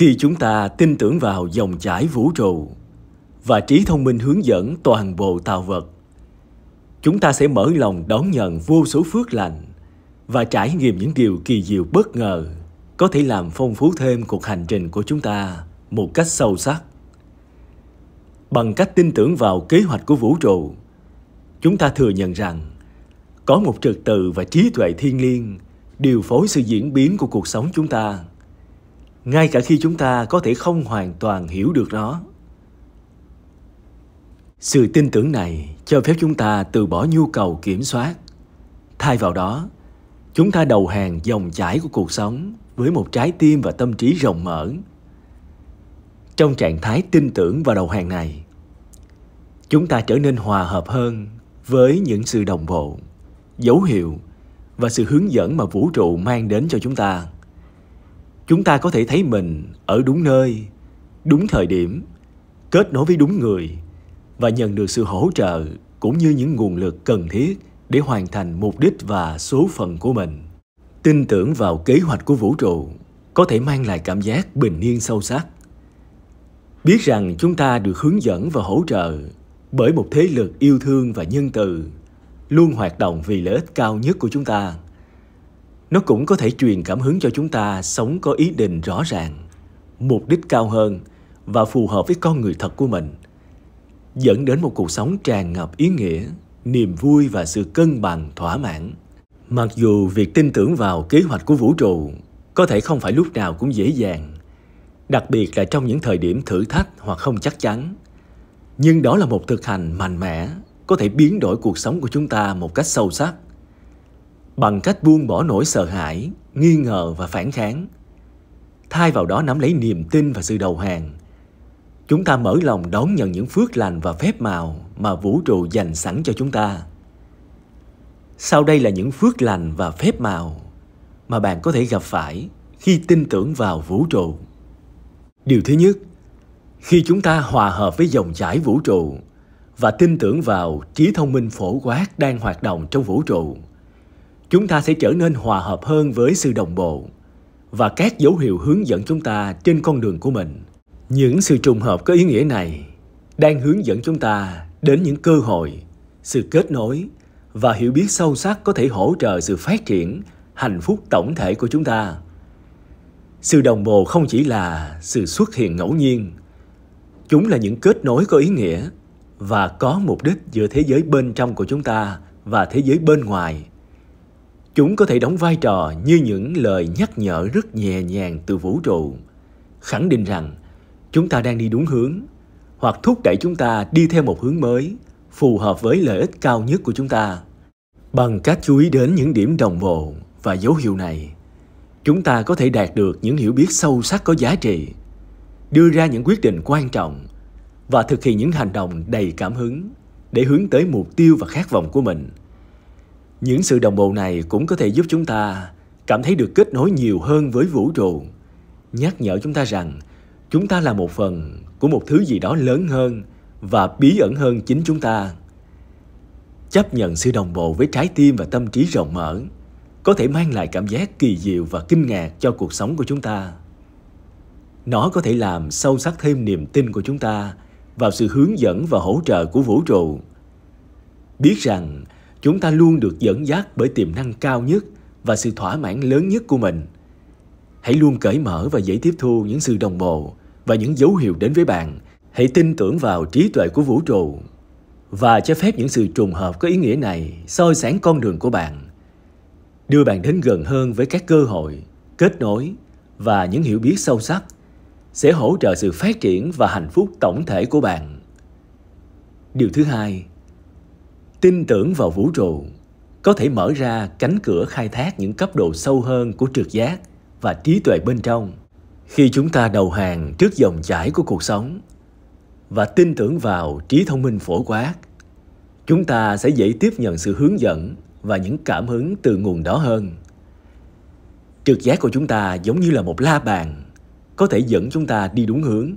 Khi chúng ta tin tưởng vào dòng chảy vũ trụ và trí thông minh hướng dẫn toàn bộ tạo vật, chúng ta sẽ mở lòng đón nhận vô số phước lành và trải nghiệm những điều kỳ diệu bất ngờ có thể làm phong phú thêm cuộc hành trình của chúng ta một cách sâu sắc. Bằng cách tin tưởng vào kế hoạch của vũ trụ, chúng ta thừa nhận rằng có một trật tự và trí tuệ thiên liêng điều phối sự diễn biến của cuộc sống chúng ta ngay cả khi chúng ta có thể không hoàn toàn hiểu được nó sự tin tưởng này cho phép chúng ta từ bỏ nhu cầu kiểm soát thay vào đó chúng ta đầu hàng dòng chảy của cuộc sống với một trái tim và tâm trí rộng mở trong trạng thái tin tưởng và đầu hàng này chúng ta trở nên hòa hợp hơn với những sự đồng bộ dấu hiệu và sự hướng dẫn mà vũ trụ mang đến cho chúng ta chúng ta có thể thấy mình ở đúng nơi đúng thời điểm kết nối với đúng người và nhận được sự hỗ trợ cũng như những nguồn lực cần thiết để hoàn thành mục đích và số phận của mình tin tưởng vào kế hoạch của vũ trụ có thể mang lại cảm giác bình yên sâu sắc biết rằng chúng ta được hướng dẫn và hỗ trợ bởi một thế lực yêu thương và nhân từ luôn hoạt động vì lợi ích cao nhất của chúng ta nó cũng có thể truyền cảm hứng cho chúng ta sống có ý định rõ ràng mục đích cao hơn và phù hợp với con người thật của mình dẫn đến một cuộc sống tràn ngập ý nghĩa niềm vui và sự cân bằng thỏa mãn mặc dù việc tin tưởng vào kế hoạch của vũ trụ có thể không phải lúc nào cũng dễ dàng đặc biệt là trong những thời điểm thử thách hoặc không chắc chắn nhưng đó là một thực hành mạnh mẽ có thể biến đổi cuộc sống của chúng ta một cách sâu sắc bằng cách buông bỏ nỗi sợ hãi, nghi ngờ và phản kháng. Thay vào đó nắm lấy niềm tin và sự đầu hàng. Chúng ta mở lòng đón nhận những phước lành và phép màu mà vũ trụ dành sẵn cho chúng ta. Sau đây là những phước lành và phép màu mà bạn có thể gặp phải khi tin tưởng vào vũ trụ. Điều thứ nhất, khi chúng ta hòa hợp với dòng chảy vũ trụ và tin tưởng vào trí thông minh phổ quát đang hoạt động trong vũ trụ chúng ta sẽ trở nên hòa hợp hơn với sự đồng bộ và các dấu hiệu hướng dẫn chúng ta trên con đường của mình. Những sự trùng hợp có ý nghĩa này đang hướng dẫn chúng ta đến những cơ hội, sự kết nối và hiểu biết sâu sắc có thể hỗ trợ sự phát triển, hạnh phúc tổng thể của chúng ta. Sự đồng bộ không chỉ là sự xuất hiện ngẫu nhiên, chúng là những kết nối có ý nghĩa và có mục đích giữa thế giới bên trong của chúng ta và thế giới bên ngoài Chúng có thể đóng vai trò như những lời nhắc nhở rất nhẹ nhàng từ vũ trụ, khẳng định rằng chúng ta đang đi đúng hướng, hoặc thúc đẩy chúng ta đi theo một hướng mới, phù hợp với lợi ích cao nhất của chúng ta. Bằng cách chú ý đến những điểm đồng bộ và dấu hiệu này, chúng ta có thể đạt được những hiểu biết sâu sắc có giá trị, đưa ra những quyết định quan trọng và thực hiện những hành động đầy cảm hứng để hướng tới mục tiêu và khát vọng của mình – những sự đồng bộ này cũng có thể giúp chúng ta cảm thấy được kết nối nhiều hơn với vũ trụ, nhắc nhở chúng ta rằng chúng ta là một phần của một thứ gì đó lớn hơn và bí ẩn hơn chính chúng ta. Chấp nhận sự đồng bộ với trái tim và tâm trí rộng mở có thể mang lại cảm giác kỳ diệu và kinh ngạc cho cuộc sống của chúng ta. Nó có thể làm sâu sắc thêm niềm tin của chúng ta vào sự hướng dẫn và hỗ trợ của vũ trụ. Biết rằng chúng ta luôn được dẫn dắt bởi tiềm năng cao nhất và sự thỏa mãn lớn nhất của mình hãy luôn cởi mở và dễ tiếp thu những sự đồng bộ và những dấu hiệu đến với bạn hãy tin tưởng vào trí tuệ của vũ trụ và cho phép những sự trùng hợp có ý nghĩa này soi sáng con đường của bạn đưa bạn đến gần hơn với các cơ hội kết nối và những hiểu biết sâu sắc sẽ hỗ trợ sự phát triển và hạnh phúc tổng thể của bạn điều thứ hai tin tưởng vào vũ trụ có thể mở ra cánh cửa khai thác những cấp độ sâu hơn của trực giác và trí tuệ bên trong khi chúng ta đầu hàng trước dòng chảy của cuộc sống và tin tưởng vào trí thông minh phổ quát chúng ta sẽ dễ tiếp nhận sự hướng dẫn và những cảm hứng từ nguồn đó hơn trực giác của chúng ta giống như là một la bàn có thể dẫn chúng ta đi đúng hướng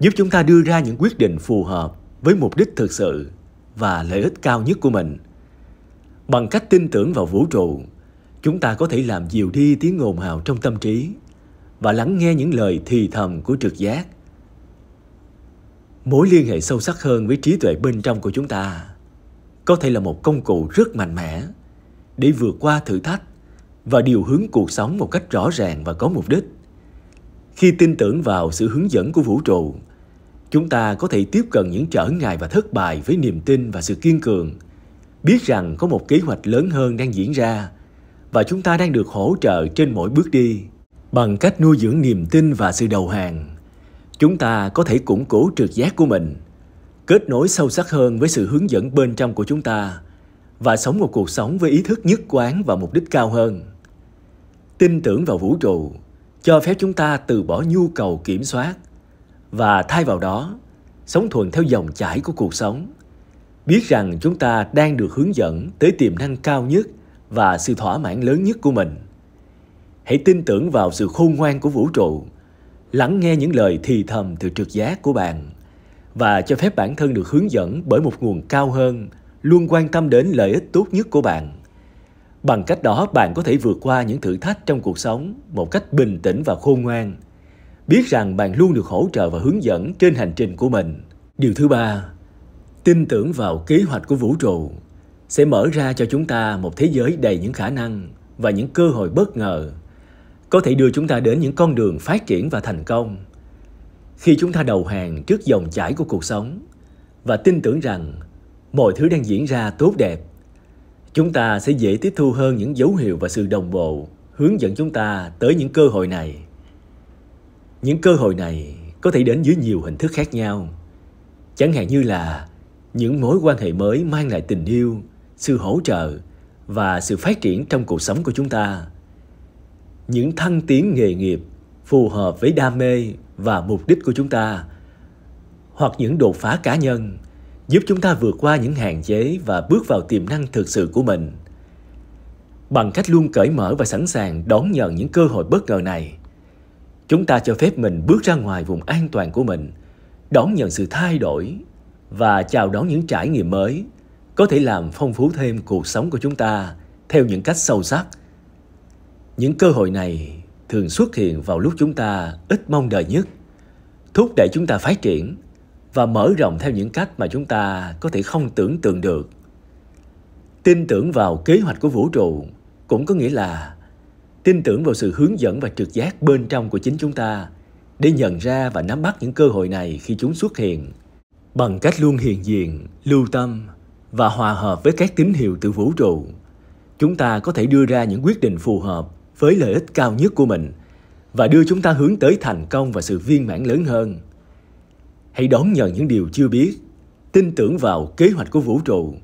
giúp chúng ta đưa ra những quyết định phù hợp với mục đích thực sự và lợi ích cao nhất của mình. Bằng cách tin tưởng vào vũ trụ, chúng ta có thể làm dịu đi tiếng ồn hào trong tâm trí và lắng nghe những lời thì thầm của trực giác. Mối liên hệ sâu sắc hơn với trí tuệ bên trong của chúng ta có thể là một công cụ rất mạnh mẽ để vượt qua thử thách và điều hướng cuộc sống một cách rõ ràng và có mục đích. Khi tin tưởng vào sự hướng dẫn của vũ trụ, chúng ta có thể tiếp cận những trở ngại và thất bại với niềm tin và sự kiên cường biết rằng có một kế hoạch lớn hơn đang diễn ra và chúng ta đang được hỗ trợ trên mỗi bước đi bằng cách nuôi dưỡng niềm tin và sự đầu hàng chúng ta có thể củng cố trực giác của mình kết nối sâu sắc hơn với sự hướng dẫn bên trong của chúng ta và sống một cuộc sống với ý thức nhất quán và mục đích cao hơn tin tưởng vào vũ trụ cho phép chúng ta từ bỏ nhu cầu kiểm soát và thay vào đó sống thuận theo dòng chảy của cuộc sống biết rằng chúng ta đang được hướng dẫn tới tiềm năng cao nhất và sự thỏa mãn lớn nhất của mình hãy tin tưởng vào sự khôn ngoan của vũ trụ lắng nghe những lời thì thầm từ trực giác của bạn và cho phép bản thân được hướng dẫn bởi một nguồn cao hơn luôn quan tâm đến lợi ích tốt nhất của bạn bằng cách đó bạn có thể vượt qua những thử thách trong cuộc sống một cách bình tĩnh và khôn ngoan biết rằng bạn luôn được hỗ trợ và hướng dẫn trên hành trình của mình. Điều thứ ba, tin tưởng vào kế hoạch của vũ trụ sẽ mở ra cho chúng ta một thế giới đầy những khả năng và những cơ hội bất ngờ, có thể đưa chúng ta đến những con đường phát triển và thành công. Khi chúng ta đầu hàng trước dòng chảy của cuộc sống và tin tưởng rằng mọi thứ đang diễn ra tốt đẹp, chúng ta sẽ dễ tiếp thu hơn những dấu hiệu và sự đồng bộ hướng dẫn chúng ta tới những cơ hội này những cơ hội này có thể đến dưới nhiều hình thức khác nhau chẳng hạn như là những mối quan hệ mới mang lại tình yêu sự hỗ trợ và sự phát triển trong cuộc sống của chúng ta những thăng tiến nghề nghiệp phù hợp với đam mê và mục đích của chúng ta hoặc những đột phá cá nhân giúp chúng ta vượt qua những hạn chế và bước vào tiềm năng thực sự của mình bằng cách luôn cởi mở và sẵn sàng đón nhận những cơ hội bất ngờ này chúng ta cho phép mình bước ra ngoài vùng an toàn của mình đón nhận sự thay đổi và chào đón những trải nghiệm mới có thể làm phong phú thêm cuộc sống của chúng ta theo những cách sâu sắc những cơ hội này thường xuất hiện vào lúc chúng ta ít mong đợi nhất thúc đẩy chúng ta phát triển và mở rộng theo những cách mà chúng ta có thể không tưởng tượng được tin tưởng vào kế hoạch của vũ trụ cũng có nghĩa là tin tưởng vào sự hướng dẫn và trực giác bên trong của chính chúng ta để nhận ra và nắm bắt những cơ hội này khi chúng xuất hiện bằng cách luôn hiền diện lưu tâm và hòa hợp với các tín hiệu từ vũ trụ chúng ta có thể đưa ra những quyết định phù hợp với lợi ích cao nhất của mình và đưa chúng ta hướng tới thành công và sự viên mãn lớn hơn hãy đón nhận những điều chưa biết tin tưởng vào kế hoạch của vũ trụ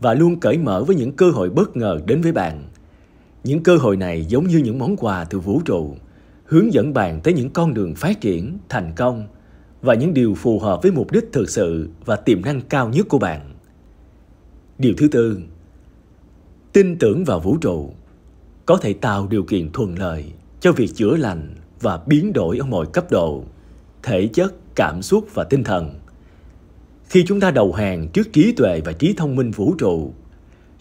và luôn cởi mở với những cơ hội bất ngờ đến với bạn những cơ hội này giống như những món quà từ vũ trụ, hướng dẫn bạn tới những con đường phát triển, thành công và những điều phù hợp với mục đích thực sự và tiềm năng cao nhất của bạn. Điều thứ tư, tin tưởng vào vũ trụ có thể tạo điều kiện thuận lợi cho việc chữa lành và biến đổi ở mọi cấp độ, thể chất, cảm xúc và tinh thần. Khi chúng ta đầu hàng trước trí tuệ và trí thông minh vũ trụ,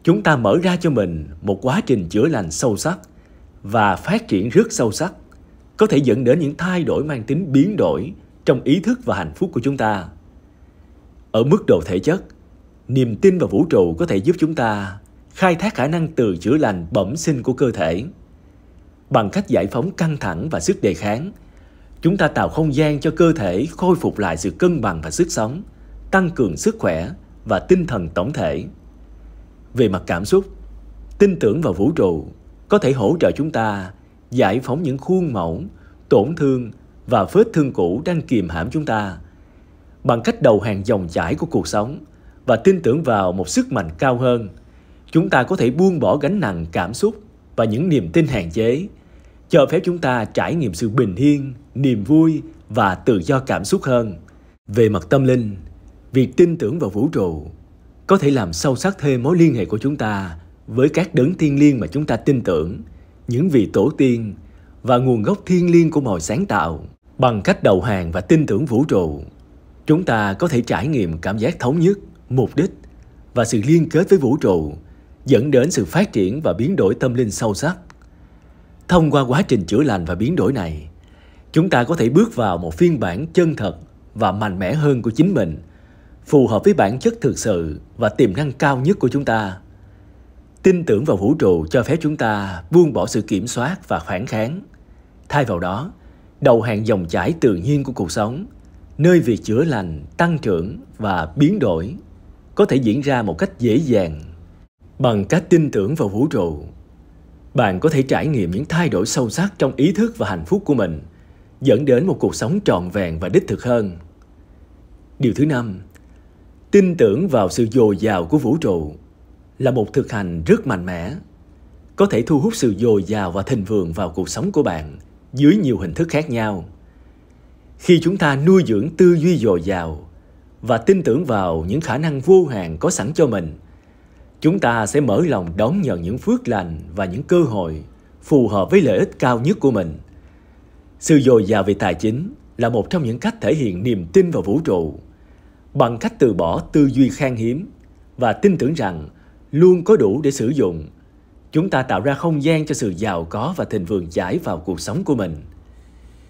chúng ta mở ra cho mình một quá trình chữa lành sâu sắc và phát triển rất sâu sắc có thể dẫn đến những thay đổi mang tính biến đổi trong ý thức và hạnh phúc của chúng ta ở mức độ thể chất niềm tin vào vũ trụ có thể giúp chúng ta khai thác khả năng từ chữa lành bẩm sinh của cơ thể bằng cách giải phóng căng thẳng và sức đề kháng chúng ta tạo không gian cho cơ thể khôi phục lại sự cân bằng và sức sống tăng cường sức khỏe và tinh thần tổng thể về mặt cảm xúc tin tưởng vào vũ trụ có thể hỗ trợ chúng ta giải phóng những khuôn mẫu tổn thương và vết thương cũ đang kìm hãm chúng ta bằng cách đầu hàng dòng chảy của cuộc sống và tin tưởng vào một sức mạnh cao hơn chúng ta có thể buông bỏ gánh nặng cảm xúc và những niềm tin hạn chế cho phép chúng ta trải nghiệm sự bình yên niềm vui và tự do cảm xúc hơn về mặt tâm linh việc tin tưởng vào vũ trụ có thể làm sâu sắc thêm mối liên hệ của chúng ta với các đấng thiên liêng mà chúng ta tin tưởng, những vị tổ tiên và nguồn gốc thiên liêng của mọi sáng tạo. Bằng cách đầu hàng và tin tưởng vũ trụ, chúng ta có thể trải nghiệm cảm giác thống nhất, mục đích và sự liên kết với vũ trụ, dẫn đến sự phát triển và biến đổi tâm linh sâu sắc. Thông qua quá trình chữa lành và biến đổi này, chúng ta có thể bước vào một phiên bản chân thật và mạnh mẽ hơn của chính mình – phù hợp với bản chất thực sự và tiềm năng cao nhất của chúng ta. Tin tưởng vào vũ trụ cho phép chúng ta buông bỏ sự kiểm soát và phản kháng. Thay vào đó, đầu hàng dòng chảy tự nhiên của cuộc sống, nơi việc chữa lành, tăng trưởng và biến đổi có thể diễn ra một cách dễ dàng bằng cách tin tưởng vào vũ trụ. Bạn có thể trải nghiệm những thay đổi sâu sắc trong ý thức và hạnh phúc của mình, dẫn đến một cuộc sống trọn vẹn và đích thực hơn. Điều thứ năm, tin tưởng vào sự dồi dào của vũ trụ là một thực hành rất mạnh mẽ có thể thu hút sự dồi dào và thịnh vượng vào cuộc sống của bạn dưới nhiều hình thức khác nhau khi chúng ta nuôi dưỡng tư duy dồi dào và tin tưởng vào những khả năng vô hạn có sẵn cho mình chúng ta sẽ mở lòng đón nhận những phước lành và những cơ hội phù hợp với lợi ích cao nhất của mình sự dồi dào về tài chính là một trong những cách thể hiện niềm tin vào vũ trụ bằng cách từ bỏ tư duy khan hiếm và tin tưởng rằng luôn có đủ để sử dụng chúng ta tạo ra không gian cho sự giàu có và thịnh vượng chảy vào cuộc sống của mình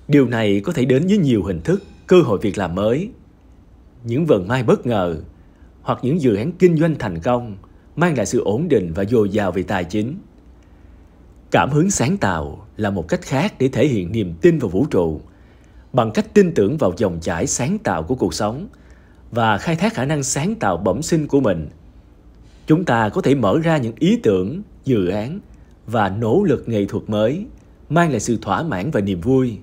điều này có thể đến với nhiều hình thức cơ hội việc làm mới những vận may bất ngờ hoặc những dự án kinh doanh thành công mang lại sự ổn định và dồi dào về tài chính cảm hứng sáng tạo là một cách khác để thể hiện niềm tin vào vũ trụ bằng cách tin tưởng vào dòng chảy sáng tạo của cuộc sống và khai thác khả năng sáng tạo bẩm sinh của mình chúng ta có thể mở ra những ý tưởng dự án và nỗ lực nghệ thuật mới mang lại sự thỏa mãn và niềm vui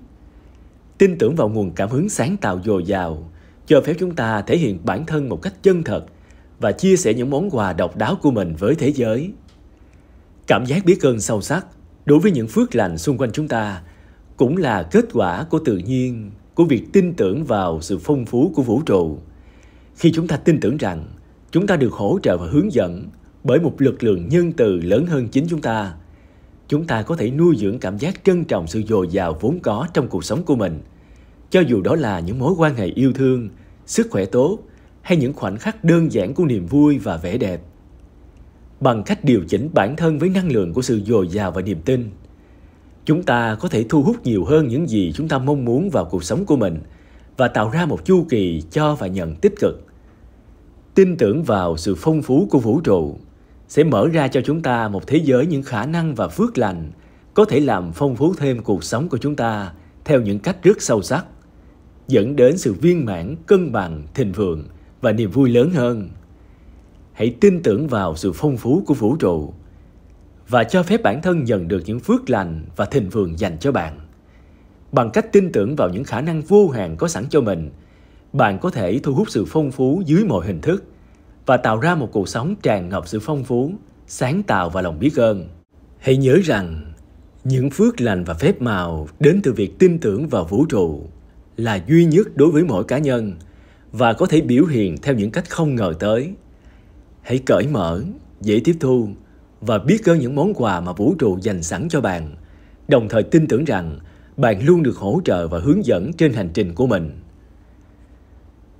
tin tưởng vào nguồn cảm hứng sáng tạo dồi dào cho phép chúng ta thể hiện bản thân một cách chân thật và chia sẻ những món quà độc đáo của mình với thế giới cảm giác biết ơn sâu sắc đối với những phước lành xung quanh chúng ta cũng là kết quả của tự nhiên của việc tin tưởng vào sự phong phú của vũ trụ khi chúng ta tin tưởng rằng chúng ta được hỗ trợ và hướng dẫn bởi một lực lượng nhân từ lớn hơn chính chúng ta, chúng ta có thể nuôi dưỡng cảm giác trân trọng sự dồi dào vốn có trong cuộc sống của mình, cho dù đó là những mối quan hệ yêu thương, sức khỏe tốt hay những khoảnh khắc đơn giản của niềm vui và vẻ đẹp. Bằng cách điều chỉnh bản thân với năng lượng của sự dồi dào và niềm tin, chúng ta có thể thu hút nhiều hơn những gì chúng ta mong muốn vào cuộc sống của mình và tạo ra một chu kỳ cho và nhận tích cực tin tưởng vào sự phong phú của vũ trụ sẽ mở ra cho chúng ta một thế giới những khả năng và phước lành có thể làm phong phú thêm cuộc sống của chúng ta theo những cách rất sâu sắc dẫn đến sự viên mãn cân bằng thịnh vượng và niềm vui lớn hơn hãy tin tưởng vào sự phong phú của vũ trụ và cho phép bản thân nhận được những phước lành và thịnh vượng dành cho bạn bằng cách tin tưởng vào những khả năng vô hạn có sẵn cho mình bạn có thể thu hút sự phong phú dưới mọi hình thức và tạo ra một cuộc sống tràn ngập sự phong phú, sáng tạo và lòng biết ơn. Hãy nhớ rằng, những phước lành và phép màu đến từ việc tin tưởng vào vũ trụ là duy nhất đối với mỗi cá nhân và có thể biểu hiện theo những cách không ngờ tới. Hãy cởi mở, dễ tiếp thu và biết ơn những món quà mà vũ trụ dành sẵn cho bạn, đồng thời tin tưởng rằng bạn luôn được hỗ trợ và hướng dẫn trên hành trình của mình.